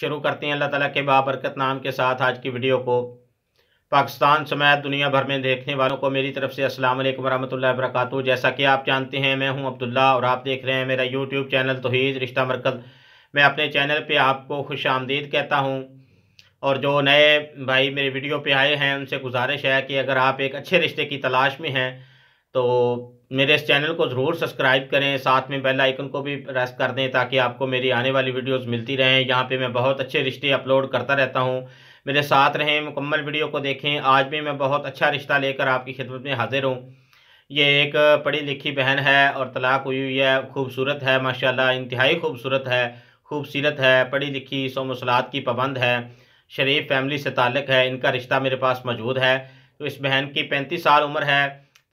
शुरू करते हैं अल्लाह ताला के बाबरकत नाम के साथ आज की वीडियो को पाकिस्तान समेत दुनिया भर में देखने वालों को मेरी तरफ से असल वालेकुम वरक जैसा कि आप जानते हैं मैं हूं अब्दुल्ला और आप देख रहे हैं मेरा यूट्यूब चैनल तोहैद रिश्ता मरकज़ मैं अपने चैनल पर आपको खुश आमदीद कहता हूँ और जो नए भाई मेरे वीडियो पे आए हैं उनसे गुजारिश है कि अगर आप एक अच्छे रिश्ते की तलाश में हैं तो मेरे इस चैनल को ज़रूर सब्सक्राइब करें साथ में बेल आइकन को भी प्रेस कर दें ताकि आपको मेरी आने वाली वीडियोस मिलती रहें यहाँ पे मैं बहुत अच्छे रिश्ते अपलोड करता रहता हूँ मेरे साथ रहें मुकम्मल वीडियो को देखें आज भी मैं बहुत अच्छा रिश्ता लेकर आपकी खिदमत में हाजिर हूँ ये एक पढ़ी लिखी बहन है और तलाक हुई हुई है खूबसूरत है माशाल्लाह इंतहाई खूबसूरत है खूबसीरत है पढ़ी लिखी सो मसलात की पाबंद है शरीफ फैमिली से ताल्लक है इनका रिश्ता मेरे पास मौजूद है तो इस बहन की पैंतीस साल उम्र है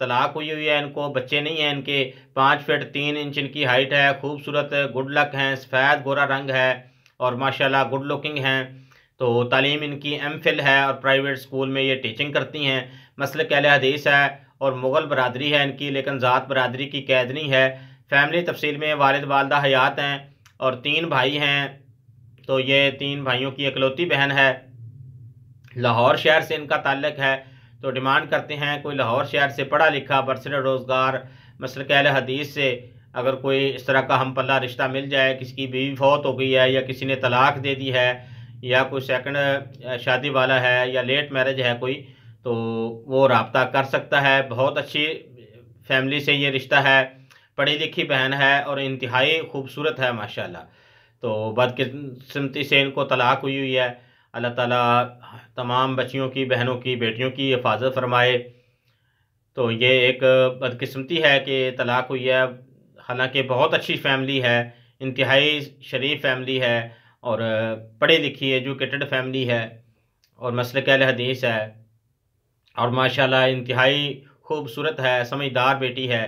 तलाक हुई हुई है इनको बच्चे नहीं हैं इनके पाँच फिट तीन इंच इनकी हाइट है खूबसूरत गुड लक हैं सफ़ेद गोरा रंग है और माशाल्लाह गुड लुकिंग हैं तो तालीम इनकी एम फिल है और प्राइवेट स्कूल में ये टीचिंग करती हैं मसल कहल हदीस है और मुग़ल बरदरी है इनकी लेकिन ज़ात बरदरी की कैद नहीं है फैमिली तफसील में वालद वालदा हयात हैं और तीन भाई हैं तो ये तीन भाइयों की इकलौती बहन है लाहौर शहर से इनका ताल्लक है तो डिमांड करते हैं कोई लाहौर शहर से पढ़ा लिखा बरसर रोज़गार मसल कहल हदीस से अगर कोई इस तरह का हम पल्ला रिश्ता मिल जाए किसी की बीवी फौत हो गई है या किसी ने तलाक दे दी है या कोई सेकंड शादी वाला है या लेट मैरिज है कोई तो वो रबता कर सकता है बहुत अच्छी फैमिली से ये रिश्ता है पढ़ी लिखी बहन है और इंतहाई खूबसूरत है माशाल्लाह तो बदकिस्मती से इनको तलाक हुई हुई है अल्लाह ताला तमाम बच्चियों की बहनों की बेटियों की हिफाजत फरमाए तो ये एक बदकस्मती है कि तलाक हुई है हालांकि बहुत अच्छी फैमिली है इंतहाई शरीफ फैमिली है और पढ़ी लिखी एजुकेटेड फैमिली है और मसल कल हदीस है और माशाल्लाह इंतहाई खूबसूरत है समझदार बेटी है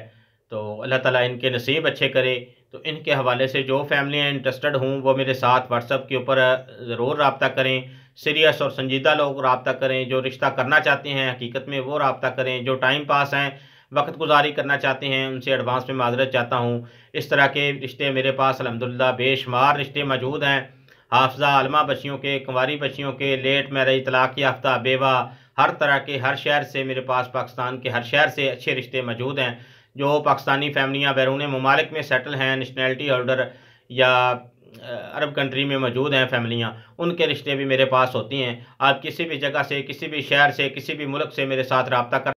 तो अल्लाह ताला इनके नसीब अच्छे करे तो इनके हवाले से जो फैमिलियाँ इंटरेस्टेड हों वो मेरे साथ व्हाट्सअप के ऊपर ज़रूर रबता करें सीरियस और संजीदा लोग रबता करें जो रिश्ता करना चाहते हैं हकीकत में वो रबता करें जो टाइम पास हैं वक्त गुजारी करना चाहते हैं उनसे एडवांस में माजरत चाहता हूँ इस तरह के रिश्ते मेरे पास अलहमदिल्ला बेशुमार रिश्ते मौजूद हैं हाफजा आलमा बच्चियों के कुंवारी बच्चियों के लेट मैरिज तलाक़ याफ्ता बेवा हर तरह के हर शहर से मेरे पास पाकिस्तान के हर शहर से अच्छे रिश्ते मौजूद हैं जो पाकिस्तानी फैमिलियाँ बैरून ममालिक में सेटल हैं नेशनैलिटी होल्डर या अरब कंट्री में मौजूद हैं फैमिलियाँ उनके रिश्ते भी मेरे पास होती हैं आप किसी भी जगह से किसी भी शहर से किसी भी मुल्क से मेरे साथ रबता कर